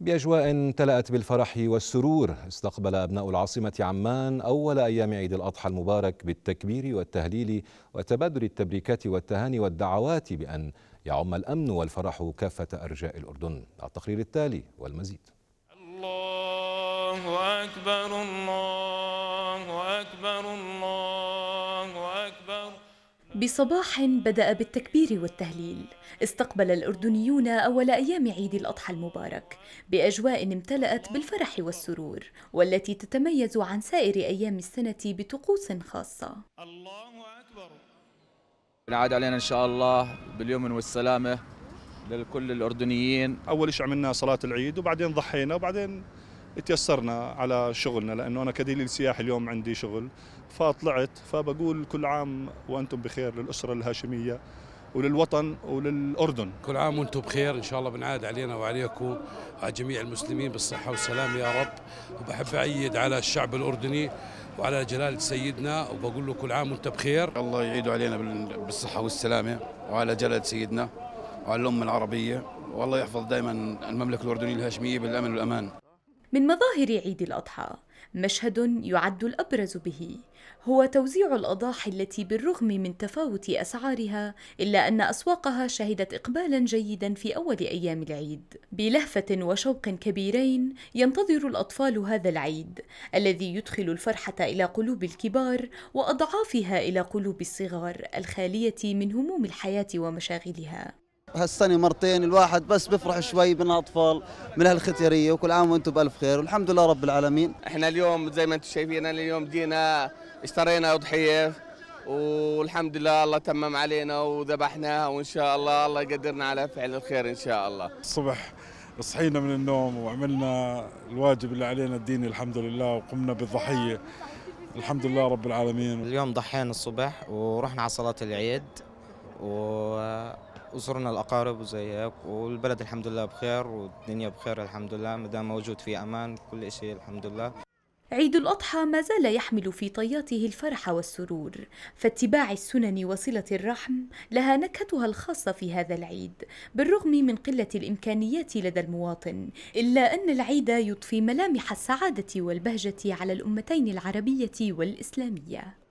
بأجواء امتلأت بالفرح والسرور استقبل أبناء العاصمة عمان أول أيام عيد الأضحى المبارك بالتكبير والتهليل وتبادل التبريكات والتهاني والدعوات بأن يعم الأمن والفرح كافة أرجاء الأردن التقرير التالي والمزيد الله أكبر الله أكبر الله بصباح بدأ بالتكبير والتهليل استقبل الأردنيون أول أيام عيد الأضحى المبارك بأجواء امتلأت بالفرح والسرور والتي تتميز عن سائر أيام السنة بطقوس خاصة الله أكبر نعاد علينا إن شاء الله باليمن والسلامة لكل الأردنيين أول شيء عملنا صلاة العيد وبعدين ضحينا وبعدين تيسرنا على شغلنا لانه انا كدليل سياحي اليوم عندي شغل فطلعت فبقول كل عام وانتم بخير للاسره الهاشميه وللوطن وللاردن كل عام وانتم بخير ان شاء الله بنعاد علينا وعليكم وعلى جميع المسلمين بالصحه والسلام يا رب وبحب اعيد على الشعب الاردني وعلى جلاله سيدنا وبقول له كل عام وانت بخير الله يعيده علينا بالصحه والسلامه وعلى جلاله سيدنا وعلى الامه العربيه والله يحفظ دائما المملكه الاردنيه الهاشميه بالامن والامان من مظاهر عيد الأضحى مشهد يعد الأبرز به هو توزيع الأضاحي التي بالرغم من تفاوت أسعارها إلا أن أسواقها شهدت إقبالا جيدا في أول أيام العيد بلهفة وشوق كبيرين ينتظر الأطفال هذا العيد الذي يدخل الفرحة إلى قلوب الكبار وأضعافها إلى قلوب الصغار الخالية من هموم الحياة ومشاغلها هالسنه مرتين الواحد بس بفرح شوي من الأطفال من هالختياريه وكل عام وانتم بالف خير والحمد لله رب العالمين احنا اليوم زي ما انتم شايفين اليوم جينا اشترينا اضحيه والحمد لله الله تمم علينا وذبحناها وان شاء الله الله يقدرنا على فعل الخير ان شاء الله الصبح صحينا من النوم وعملنا الواجب اللي علينا الديني الحمد لله وقمنا بالضحيه الحمد لله رب العالمين اليوم ضحينا الصبح ورحنا على صلاه العيد و وزرنا الاقارب وزيك والبلد الحمد لله بخير والدنيا بخير الحمد لله ما دام موجود في امان كل شيء الحمد لله عيد الأضحى ما زال يحمل في طياته الفرح والسرور فاتباع السنن وصلة الرحم لها نكهتها الخاصة في هذا العيد بالرغم من قلة الإمكانيات لدى المواطن إلا أن العيد يضفي ملامح السعادة والبهجة على الأمتين العربية والإسلامية